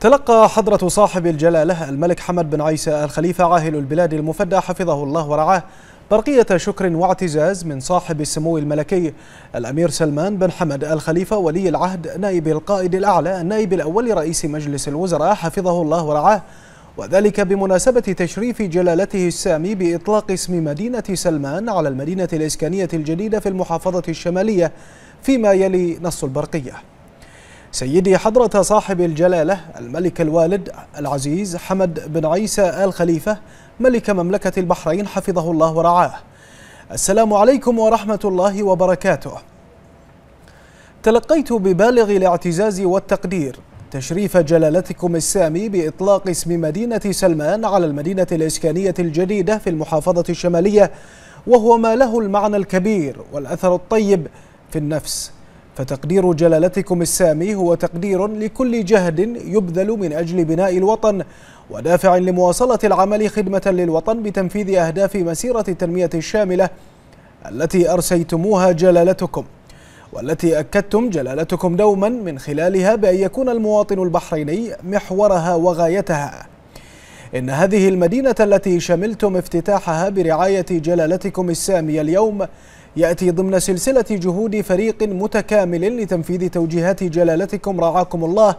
تلقى حضرة صاحب الجلالة الملك حمد بن عيسى الخليفة عاهل البلاد المفدى حفظه الله ورعاه برقية شكر واعتزاز من صاحب السمو الملكي الأمير سلمان بن حمد الخليفة ولي العهد نائب القائد الأعلى النائب الأول رئيس مجلس الوزراء حفظه الله ورعاه وذلك بمناسبة تشريف جلالته السامي بإطلاق اسم مدينة سلمان على المدينة الإسكانية الجديدة في المحافظة الشمالية فيما يلي نص البرقية سيدي حضرة صاحب الجلالة الملك الوالد العزيز حمد بن عيسى آل خليفة ملك مملكة البحرين حفظه الله ورعاه السلام عليكم ورحمة الله وبركاته تلقيت ببالغ الاعتزاز والتقدير تشريف جلالتكم السامي بإطلاق اسم مدينة سلمان على المدينة الإسكانية الجديدة في المحافظة الشمالية وهو ما له المعنى الكبير والأثر الطيب في النفس فتقدير جلالتكم السامي هو تقدير لكل جهد يبذل من أجل بناء الوطن ودافع لمواصلة العمل خدمة للوطن بتنفيذ أهداف مسيرة التنمية الشاملة التي أرسيتموها جلالتكم والتي أكدتم جلالتكم دوما من خلالها بأن يكون المواطن البحريني محورها وغايتها إن هذه المدينة التي شملتم افتتاحها برعاية جلالتكم السامية اليوم يأتي ضمن سلسلة جهود فريق متكامل لتنفيذ توجيهات جلالتكم رعاكم الله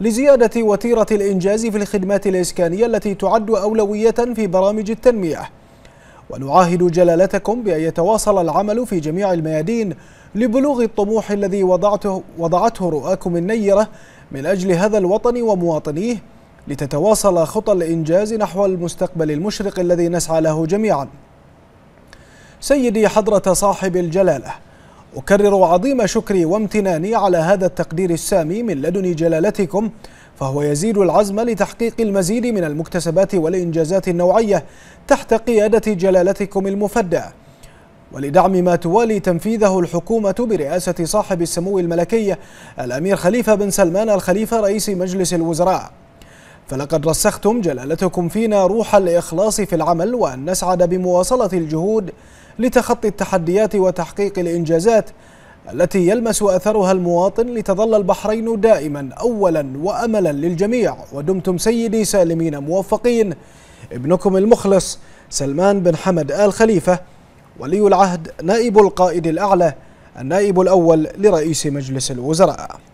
لزيادة وتيرة الإنجاز في الخدمات الإسكانية التي تعد أولوية في برامج التنمية ونعاهد جلالتكم بأن يتواصل العمل في جميع الميادين لبلوغ الطموح الذي وضعته, وضعته رؤاكم النيرة من أجل هذا الوطن ومواطنيه لتتواصل خطى الإنجاز نحو المستقبل المشرق الذي نسعى له جميعاً سيدي حضرة صاحب الجلالة أكرر عظيم شكري وامتناني على هذا التقدير السامي من لدن جلالتكم فهو يزيد العزم لتحقيق المزيد من المكتسبات والإنجازات النوعية تحت قيادة جلالتكم المفدى ولدعم ما توالي تنفيذه الحكومة برئاسة صاحب السمو الملكي الأمير خليفة بن سلمان الخليفة رئيس مجلس الوزراء فلقد رسختم جلالتكم فينا روح الإخلاص في العمل وأن نسعد بمواصلة الجهود لتخطي التحديات وتحقيق الإنجازات التي يلمس أثرها المواطن لتظل البحرين دائما أولا وأملا للجميع ودمتم سيدي سالمين موفقين ابنكم المخلص سلمان بن حمد آل خليفة ولي العهد نائب القائد الأعلى النائب الأول لرئيس مجلس الوزراء